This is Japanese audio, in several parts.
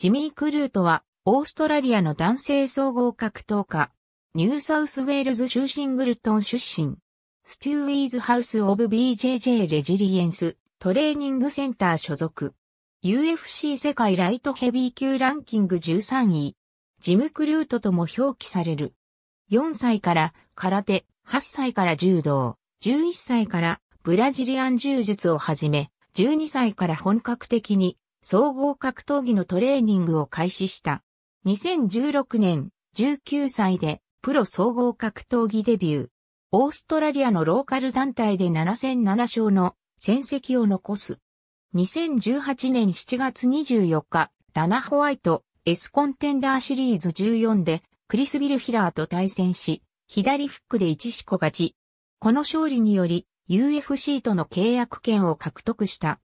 ジミー・クルートは、オーストラリアの男性総合格闘家、ニューサウスウェールズ州シングルトン出身。ステューイーズハウス・オブ・ BJJ・ レジリエンス、トレーニングセンター所属。UFC 世界ライトヘビー級ランキング13位。ジム・クルートとも表記される。4歳から空手、8歳から柔道、11歳からブラジリアン柔術をはじめ、12歳から本格的に総合格闘技のトレーニングを開始した。2016年、19歳でプロ総合格闘技デビュー。オーストラリアのローカル団体で7戦7勝の戦績を残す。2018年7月24日、ダナ・ホワイト、S コンテンダーシリーズ14で、クリス・ビル・ヒラーと対戦し、左フックで1四個勝ち。この勝利により、UFC との契約権を獲得した。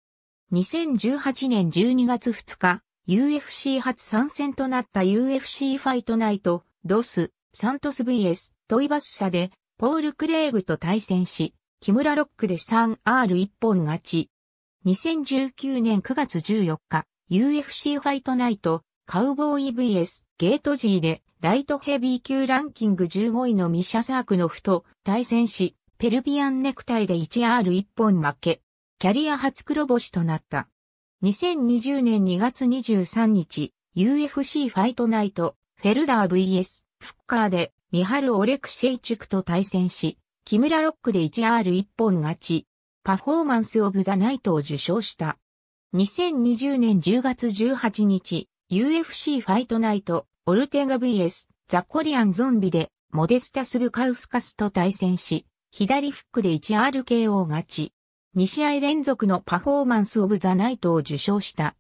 2018年12月2日、UFC 初参戦となった UFC ファイトナイト、ドス、サントス VS、トイバス社で、ポール・クレイグと対戦し、木村ロックで 3R1 本勝ち。2019年9月14日、UFC ファイトナイト、カウボーイ VS ゲート G で、ライトヘビー級ランキング15位のミシャサークノフと対戦し、ペルビアンネクタイで 1R1 本負け。キャリア初黒星となった。2020年2月23日、UFC ファイトナイト、フェルダー VS、フッカーで、ミハル・オレクシェイチュクと対戦し、木村ロックで 1R1 本勝ち、パフォーマンス・オブ・ザ・ナイトを受賞した。2020年10月18日、UFC ファイトナイト、オルテガ VS、ザ・コリアン・ゾンビで、モデスタス・ブカウスカスと対戦し、左フックで 1RKO 勝ち。2試合連続のパフォーマンスオブザナイトを受賞した。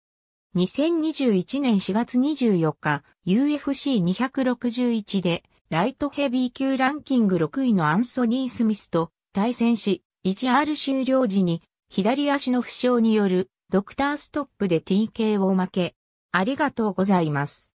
2021年4月24日、UFC261 で、ライトヘビー級ランキング6位のアンソニー・スミスと対戦し、1R 終了時に、左足の負傷による、ドクターストップで TK を負け、ありがとうございます。